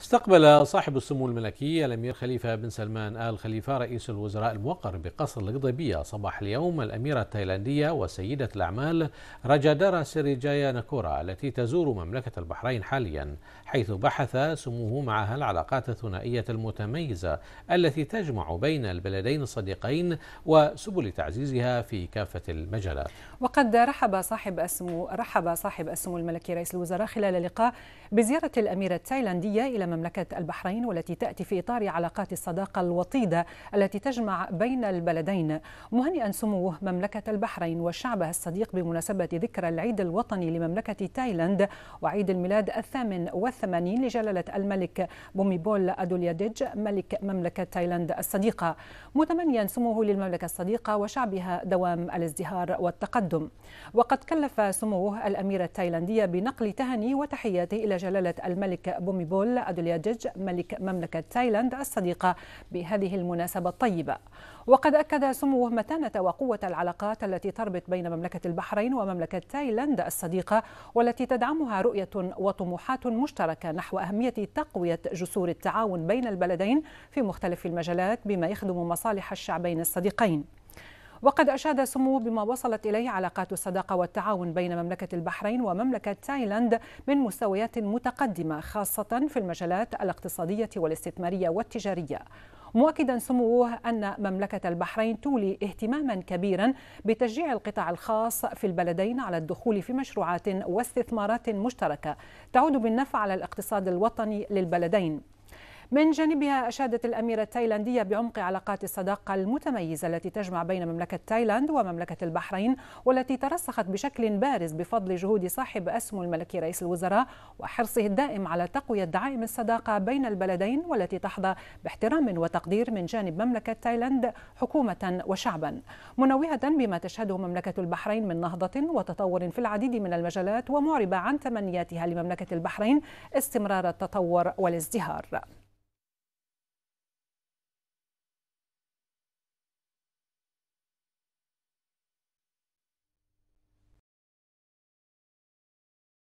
استقبل صاحب السمو الملكي الأمير خليفة بن سلمان آل خليفة رئيس الوزراء الموقر بقصر القضيبية صباح اليوم الأميرة التايلاندية وسيدة الأعمال راجادارا سيريجايا ناكورا التي تزور مملكة البحرين حاليا حيث بحث سموه معها العلاقات الثنائية المتميزة التي تجمع بين البلدين الصديقين وسبل تعزيزها في كافة المجالات وقد رحب صاحب السمو رحب صاحب السمو الملكي رئيس الوزراء خلال لقاء بزيارة الأميرة التايلاندية إلى مملكة البحرين والتي تأتي في إطار علاقات الصداقة الوطيدة التي تجمع بين البلدين مهنئا سموه مملكة البحرين وشعبها الصديق بمناسبة ذكرى العيد الوطني لمملكة تايلاند وعيد الميلاد الثامن والثمانين لجلالة الملك بوميبول أدولياديج ملك مملكة تايلاند الصديقة متمنيا سموه للمملكة الصديقة وشعبها دوام الازدهار والتقدم وقد كلف سموه الأميرة التايلاندية بنقل تهني وتحياته إلى جلالة الملك بوميبول أدولياديج الياجج ملك مملكة تايلاند الصديقة بهذه المناسبة الطيبة وقد أكد سموه متانة وقوة العلاقات التي تربط بين مملكة البحرين ومملكة تايلاند الصديقة والتي تدعمها رؤية وطموحات مشتركة نحو أهمية تقوية جسور التعاون بين البلدين في مختلف المجالات بما يخدم مصالح الشعبين الصديقين وقد أشاد سمو بما وصلت إليه علاقات الصداقة والتعاون بين مملكة البحرين ومملكة تايلاند من مستويات متقدمة خاصة في المجالات الاقتصادية والاستثمارية والتجارية مؤكدا سموه ان مملكه البحرين تولي اهتماما كبيرا بتشجيع القطاع الخاص في البلدين على الدخول في مشروعات واستثمارات مشتركه تعود بالنفع على الاقتصاد الوطني للبلدين من جانبها أشادت الأميرة التايلاندية بعمق علاقات الصداقة المتميزة التي تجمع بين مملكة تايلاند ومملكة البحرين والتي ترسخت بشكل بارز بفضل جهود صاحب أسمو الملكي رئيس الوزراء وحرصه الدائم على تقوية دعائم الصداقة بين البلدين والتي تحظى باحترام وتقدير من جانب مملكة تايلاند حكومة وشعبا منوهة بما تشهده مملكة البحرين من نهضة وتطور في العديد من المجالات ومعربة عن تمنياتها لمملكة البحرين استمرار التطور والازدهار